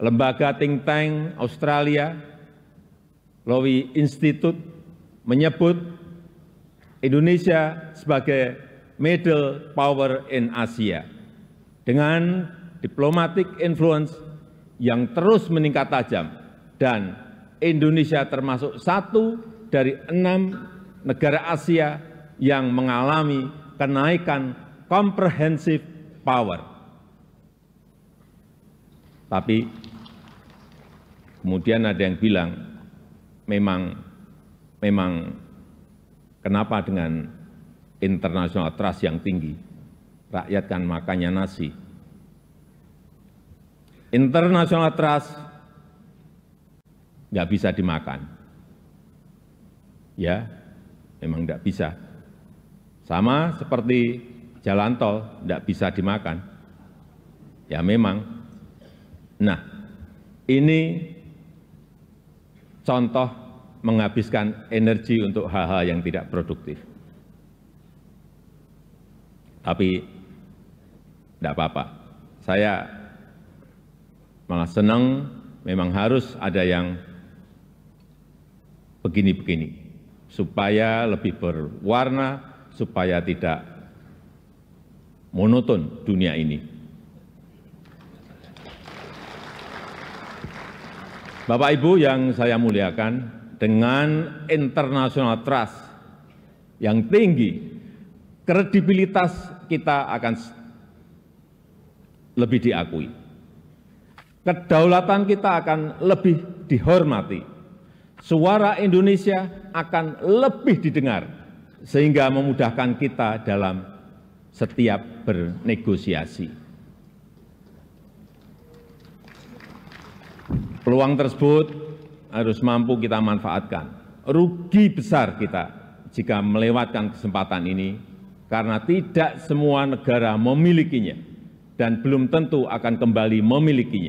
lembaga think tank Australia, Lowy Institute, menyebut Indonesia sebagai middle power in Asia dengan diplomatic influence yang terus meningkat tajam dan Indonesia termasuk satu dari enam negara Asia yang mengalami kenaikan comprehensive power. Tapi kemudian ada yang bilang, memang memang kenapa dengan internasional trust yang tinggi, rakyat kan makannya nasi. internasional trust nggak bisa dimakan. Ya, memang nggak bisa. Sama seperti jalan tol, nggak bisa dimakan. Ya memang. Nah, ini contoh menghabiskan energi untuk hal-hal yang tidak produktif. Tapi tidak apa-apa, saya malah senang memang harus ada yang begini-begini, supaya lebih berwarna, supaya tidak monoton dunia ini. Bapak Ibu yang saya muliakan, dengan internasional trust yang tinggi, kredibilitas kita akan lebih diakui. Kedaulatan kita akan lebih dihormati. Suara Indonesia akan lebih didengar sehingga memudahkan kita dalam setiap bernegosiasi. Peluang tersebut harus mampu kita manfaatkan. Rugi besar kita jika melewatkan kesempatan ini karena tidak semua negara memilikinya dan belum tentu akan kembali memilikinya.